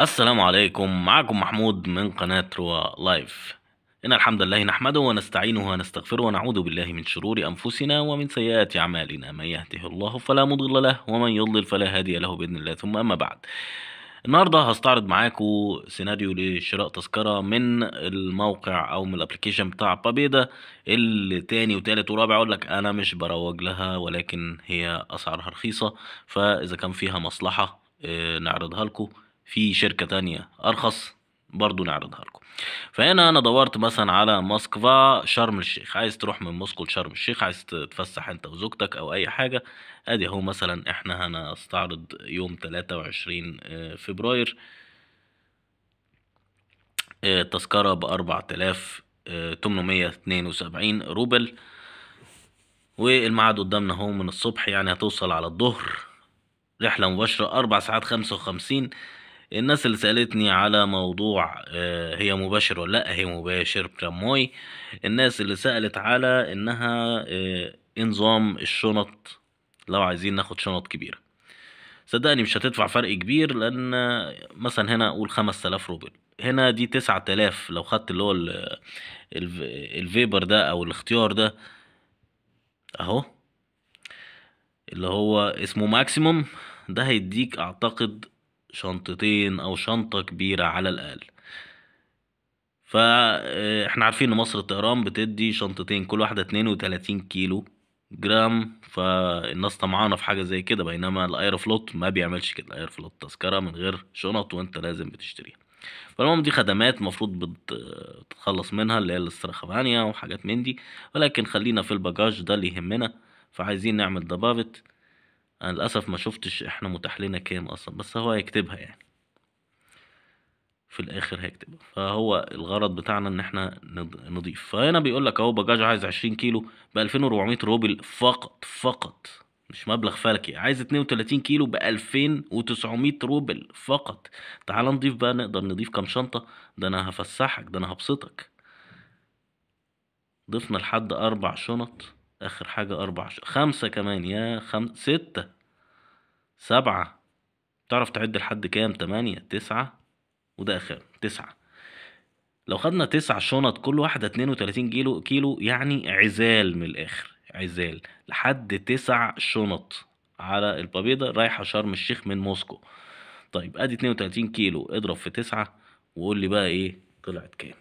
السلام عليكم معكم محمود من قناة روا لايف إن الحمد لله نحمده ونستعينه ونستغفره ونعوذ بالله من شرور أنفسنا ومن سيئات أعمالنا من يهده الله فلا مضل له ومن يضلل فلا هادي له بإذن الله ثم أما بعد النهارده هستعرض معاكم سيناريو لشراء تذكره من الموقع او من الابلكيشن بتاع بابيدا اللي تاني وتالت ورابع اقول لك انا مش بروج لها ولكن هي اسعارها رخيصه فاذا كان فيها مصلحه آه، نعرضها لكم في شركة تانية أرخص برضو نعرضها لكم فهنا انا دورت مثلا على موسكفا شرم الشيخ عايز تروح من موسكو لشرم الشيخ عايز تتفسح انت وزوجتك او اي حاجة ادي اهو مثلا احنا هنستعرض يوم 23 آه، فبراير التذكرة ب 4872 روبل والميعاد قدامنا اهو من الصبح يعني هتوصل على الظهر رحلة مباشرة أربع ساعات خمسة وخمسين الناس اللي سألتني على موضوع آه، هي مباشر ولا لأ هي مباشر براموي الناس اللي سألت على إنها آه، نظام الشنط لو عايزين ناخد شنط كبيرة صدقني مش هتدفع فرق كبير لأن مثلا هنا أقول خمس تلاف روبل هنا دي تسعة تلاف لو خدت اللي هو الفيبر ده أو الاختيار ده أهو اللي هو اسمه ماكسيموم ده هيديك أعتقد شنطتين او شنطة كبيرة على الاقل فاحنا عارفين ان مصر الطيران بتدي شنطتين كل واحدة 32 كيلو جرام فالناس طمعانه في حاجه زي كده بينما الايرفلوت ما بيعملش كده الايرفلوت تذكره من غير شنط وانت لازم بتشتريها فالمهم دي خدمات مفروض بتتخلص منها اللي هي الاسترخفانية وحاجات من دي ولكن خلينا في الباجاج ده اللي يهمنا فعايزين نعمل دبافت انا للاسف ما شفتش احنا متاح لنا كام اصلا بس هو هيكتبها يعني في الاخر هيكتبها فهو الغرض بتاعنا ان احنا نضيف فهنا بيقول لك اهو بجاج عايز 20 كيلو ب 2400 روبل فقط فقط مش مبلغ فلكي عايز 32 كيلو ب 2900 روبل فقط تعال نضيف بقى نقدر نضيف كام شنطه ده انا هفسحك ده انا هبسطك ضفنا لحد اربع شنط اخر حاجه اربع ش... خمسه كمان يا خم... سته سبعة تعرف تعد لحد كام تمانية تسعة وده آخر تسعة لو خدنا تسع شنط كل واحدة 32 كيلو كيلو يعني عزال من الآخر عزال لحد تسع شنط على البابيضة رايحة شرم الشيخ من موسكو طيب ادي 32 كيلو اضرب في تسعة وقول لي بقى ايه طلعت كام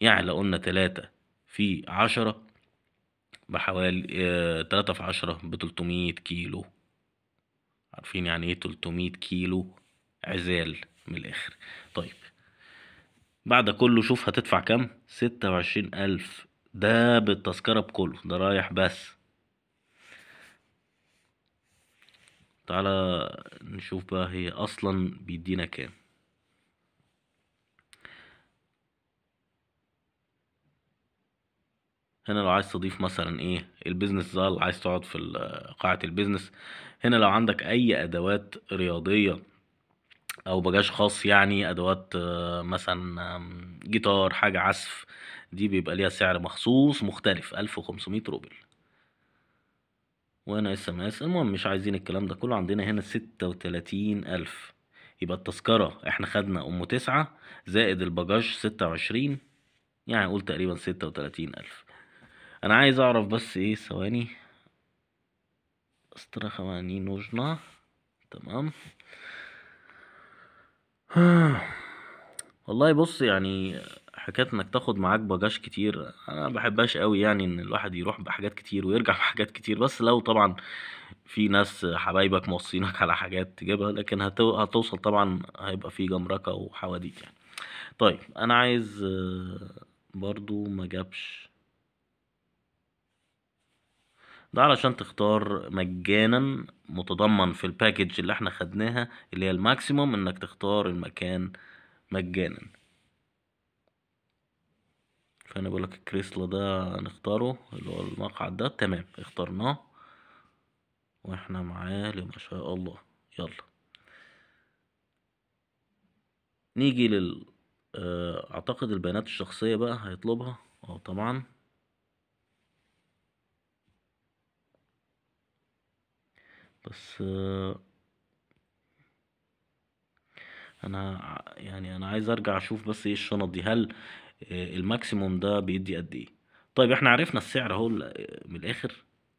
يعني لو قلنا تلاتة في عشرة بحوالي آه، تلاتة في عشرة بتلتمية كيلو عارفين يعني ايه 300 كيلو عزال من الاخر طيب بعد كله شوف هتدفع كام ستة وعشرين ألف ده بالتذكرة بكله ده رايح بس تعالى نشوف بقى هي أصلا بيدينا كام هنا لو عايز تضيف مثلا ايه البيزنس زال عايز تقعد في قاعة البيزنس هنا لو عندك اي ادوات رياضية او بجاج خاص يعني ادوات آه، مثلا جيتار حاجة عزف دي بيبقى ليها سعر مخصوص مختلف الف وخمسمية روبل وانا اس ام اس المهم مش عايزين الكلام ده كله عندنا هنا ستة وتلاتين الف يبقى التذكرة احنا خدنا ام تسعة زائد البجاج ستة وعشرين يعني قول تقريبا ستة وتلاتين الف انا عايز اعرف بس ايه ثواني страхование нужно تمام والله بص يعني حكايه انك تاخد معاك بجاش كتير انا بحبهاش قوي يعني ان الواحد يروح بحاجات كتير ويرجع بحاجات كتير بس لو طبعا في ناس حبايبك موصينك على حاجات تجيبها لكن هتو... هتوصل طبعا هيبقى في جمركه وحواديت يعني طيب انا عايز برضو ما جابش ده علشان تختار مجانا متضمن في الباكج اللي احنا خدناها اللي هي الماكسيموم انك تختار المكان مجانا فانا بقول لك الكريسلا ده نختاره اللي هو المقعد ده تمام اخترناه واحنا معاه ما شاء الله يلا نيجي لل آه، اعتقد البيانات الشخصيه بقى هيطلبها اه طبعا بس انا يعني انا عايز ارجع اشوف بس ايه الشنط دي هل آه، الماكسيموم ده بيدي قد ايه طيب احنا عرفنا السعر اهو من الاخر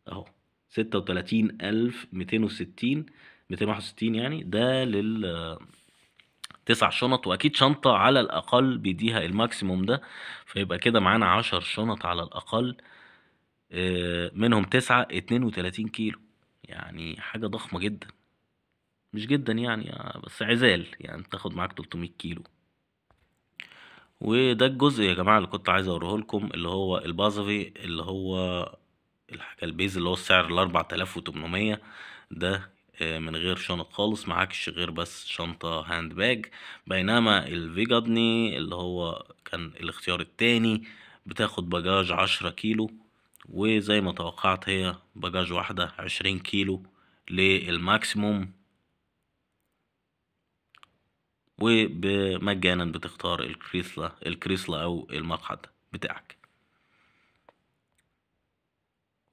اهو ستة وتلاتين ألف ميتين وستين ميتين وستين يعني ده لل تسع شنط واكيد شنطة على الاقل بيديها الماكسيموم ده فيبقى كده معانا عشر شنط على الاقل آه، منهم تسعة اتنين وتلاتين كيلو يعني حاجة ضخمة جدا مش جدا يعني بس عزال يعني تاخد معاك 300 كيلو وده الجزء يا جماعة اللي كنت عايز اوريه لكم اللي هو البازفي اللي هو الحاجة البيز اللي هو السعر ال 4800 ده آه، من غير شنط خالص معاكش غير بس شنطة هاند باج بينما الفيجادني اللي هو كان الاختيار التاني بتاخد بجاج عشرة كيلو وزي ما توقعت هي بجاج واحدة عشرين كيلو للماكسيموم ومجانا بتختار الكريسلا الكريسلا أو المقعد بتاعك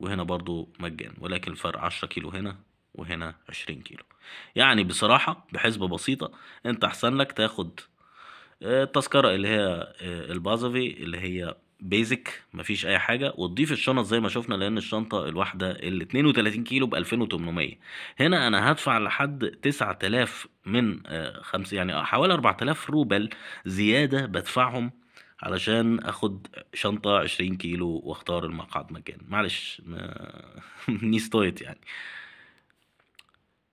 وهنا برضو مجان ولكن الفرق عشرة كيلو هنا وهنا عشرين كيلو يعني بصراحة بحسبة بسيطة انت احسن لك تاخد آه، التذكرة اللي هي آه، البازوي اللي هي بيزك مفيش اي حاجه وتضيف الشنط زي ما شفنا لان الشنطه الواحده ال 32 كيلو ب 2800 هنا انا هدفع لحد 9000 من آه، خمس يعني حوالي 4000 روبل زياده بدفعهم علشان اخد شنطه 20 كيلو واختار المقعد مكان معلش نيستويت يعني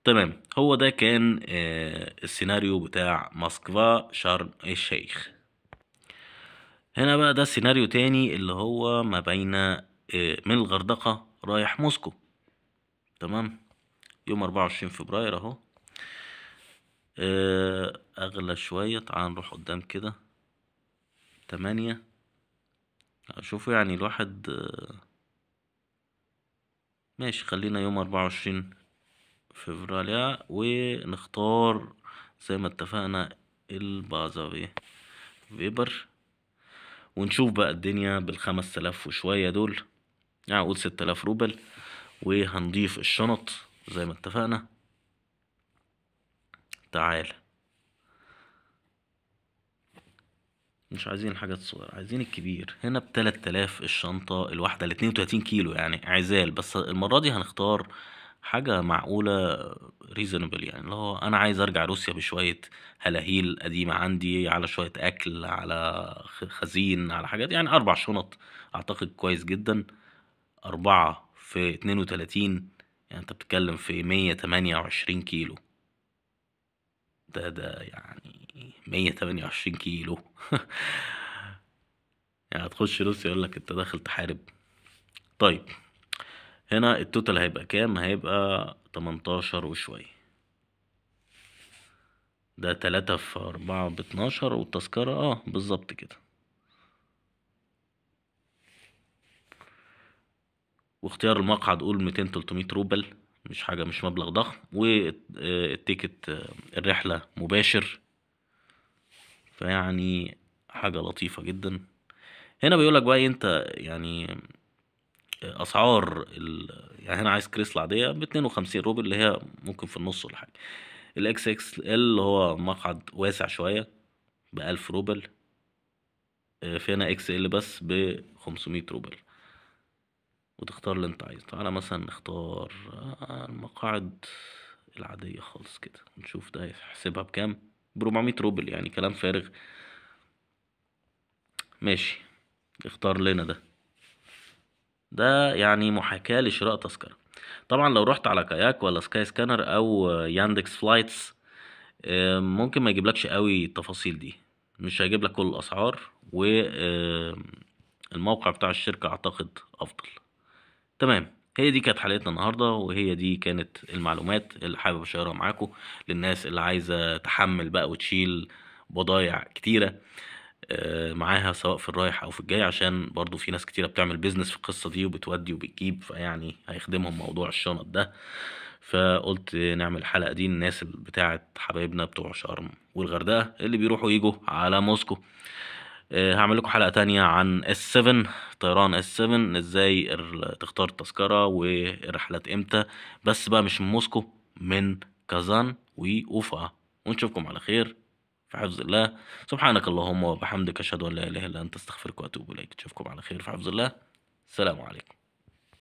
تمام هو ده كان آه، السيناريو بتاع موسكفا شرم الشيخ هنا بقى ده سيناريو تاني اللي هو ما بين من الغردقة رايح موسكو تمام يوم أربعة وعشرين فبراير اهو أغلى شوية تعال نروح قدام كده تمانية شوفوا يعني الواحد ماشي خلينا يوم أربعة وعشرين فبراير ونختار زي ما اتفقنا البازافي فيبر ونشوف بقى الدنيا بالخمس تلاف وشوية دول يعني أقول ست تلاف روبل وهنضيف الشنط زي ما اتفقنا تعال مش عايزين الحاجة الصغيرة عايزين الكبير هنا بتلات تلاف الشنطة الواحدة الاتنين وتلاتين كيلو يعني عزال بس المرة دي هنختار حاجة معقولة ريزونبل يعني اللي هو أنا عايز أرجع روسيا بشوية هلاهيل قديمة عندي على شوية أكل على خزين على حاجات يعني أربع شنط أعتقد كويس جدا أربعة في اتنين وتلاتين يعني أنت بتتكلم في مية تمانية وعشرين كيلو ده ده يعني مية تمانية وعشرين كيلو يعني هتخش روسيا يقولك أنت داخل تحارب طيب هنا التوتال هيبقى كام هيبقى 18 وشوية ده تلاتة في أربعة باتناشر والتذكرة اه بالظبط كده واختيار المقعد قول ميتين تلتمية روبل مش حاجة مش مبلغ ضخم والتيكت آه، آه، الرحلة مباشر فيعني حاجة لطيفة جدا هنا بيقولك بقى إيه، انت يعني اسعار ال... يعني هنا عايز كريس العاديه ب 52 روبل اللي هي ممكن في النص ولا حاجه الاكس اكس ال هو مقعد واسع شويه ب 1000 روبل آه، في هنا اكس ال بس ب 500 روبل وتختار اللي انت عايزه تعالى مثلا نختار آه، المقاعد العاديه خالص كده نشوف ده هيحسبها بكام ب 400 روبل يعني كلام فارغ ماشي اختار لنا ده ده يعني محاكاة لشراء تذكرة طبعا لو رحت على كاياك ولا سكاي سكانر او ياندكس فلايتس آه، ممكن ما يجيبلكش قوي التفاصيل دي مش هيجيب لك كل الاسعار والموقع آه، بتاع الشركة اعتقد افضل تمام هي دي كانت حلقتنا النهاردة وهي دي كانت المعلومات اللي حابب اشيرها معاكم للناس اللي عايزة تحمل بقى وتشيل بضايع كتيرة آه، معاها سواء في الرايح او في الجاي عشان برضو في ناس كتيره بتعمل بيزنس في القصه دي وبتودي وبتجيب فيعني هيخدمهم موضوع الشنط ده فقلت نعمل الحلقه دي الناس بتاعه حبايبنا بتوع شرم والغردقه اللي بيروحوا يجوا على موسكو آه، هعمل لكم حلقه تانية عن S7 طيران S7 ازاي تختار التذكره والرحلات امتى بس بقى مش من موسكو من كازان واوفا ونشوفكم على خير في حفظ الله سبحانك اللهم وبحمدك أشهد أن لا إله إلا أنت أستغفرك وأتوب إليك أشوفكم على خير في حفظ الله السلام عليكم